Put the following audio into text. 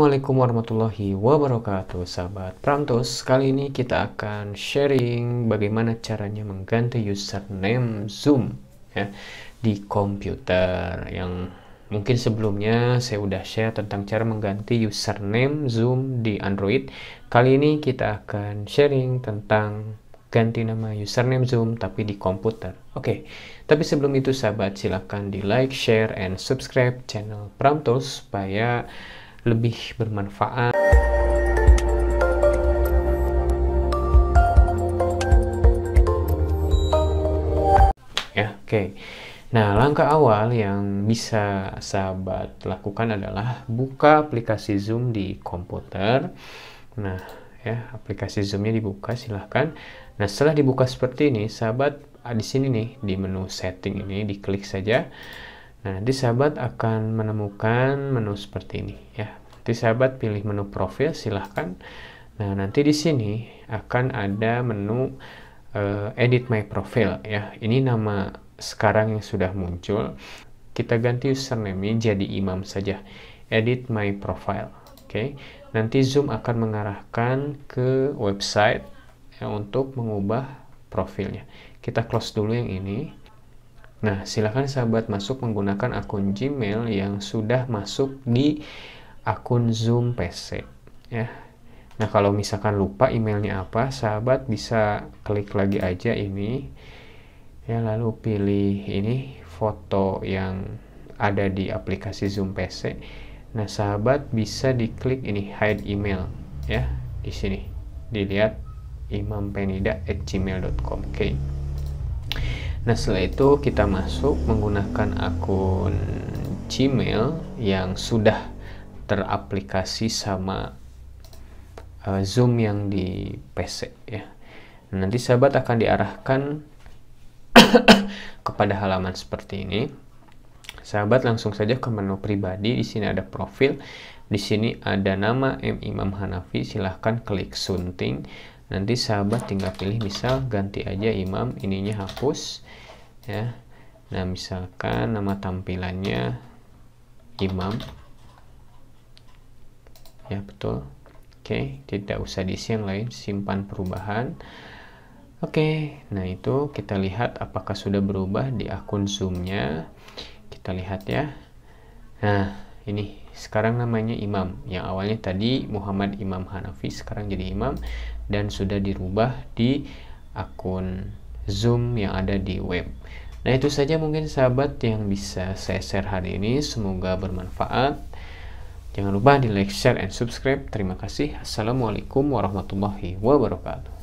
Assalamualaikum warahmatullahi wabarakatuh sahabat Prantos kali ini kita akan sharing bagaimana caranya mengganti username Zoom ya di komputer yang mungkin sebelumnya saya udah share tentang cara mengganti username Zoom di Android kali ini kita akan sharing tentang ganti nama username Zoom tapi di komputer. Oke, okay. tapi sebelum itu sahabat silahkan di like, share, and subscribe channel Pramtos supaya lebih bermanfaat. Ya, oke. Okay. Nah, langkah awal yang bisa sahabat lakukan adalah buka aplikasi Zoom di komputer. Nah, ya, aplikasi Zoom-nya dibuka, silahkan. Nah, setelah dibuka seperti ini, sahabat, ah, di sini nih, di menu setting ini, diklik saja. Nah, di sahabat akan menemukan menu seperti ini ya. disabat sahabat pilih menu profil silahkan. Nah, nanti di sini akan ada menu uh, edit my profile ya. Ini nama sekarang yang sudah muncul. Kita ganti username jadi imam saja. Edit my profile. Oke. Okay. Nanti Zoom akan mengarahkan ke website ya, untuk mengubah profilnya. Kita close dulu yang ini. Nah, silakan sahabat masuk menggunakan akun Gmail yang sudah masuk di akun Zoom PC ya. Nah, kalau misalkan lupa emailnya apa, sahabat bisa klik lagi aja ini. Ya, lalu pilih ini foto yang ada di aplikasi Zoom PC. Nah, sahabat bisa diklik ini hide email ya di sini. Dilihat imampenida@gmail.com. Oke. Okay. Nah, setelah itu kita masuk menggunakan akun Gmail yang sudah teraplikasi sama uh, Zoom yang di PC ya. Nah, nanti sahabat akan diarahkan kepada halaman seperti ini. Sahabat langsung saja ke menu pribadi. Di sini ada profil, di sini ada nama M Imam Hanafi. Silahkan klik sunting nanti sahabat tinggal pilih misal ganti aja imam ininya hapus ya nah misalkan nama tampilannya imam ya betul oke okay. tidak usah diisi yang lain simpan perubahan oke okay. nah itu kita lihat apakah sudah berubah di akun zoomnya kita lihat ya nah ini sekarang namanya imam yang awalnya tadi Muhammad Imam Hanafi sekarang jadi imam dan sudah dirubah di akun Zoom yang ada di web nah itu saja mungkin sahabat yang bisa saya share hari ini semoga bermanfaat jangan lupa di like, share, and subscribe terima kasih assalamualaikum warahmatullahi wabarakatuh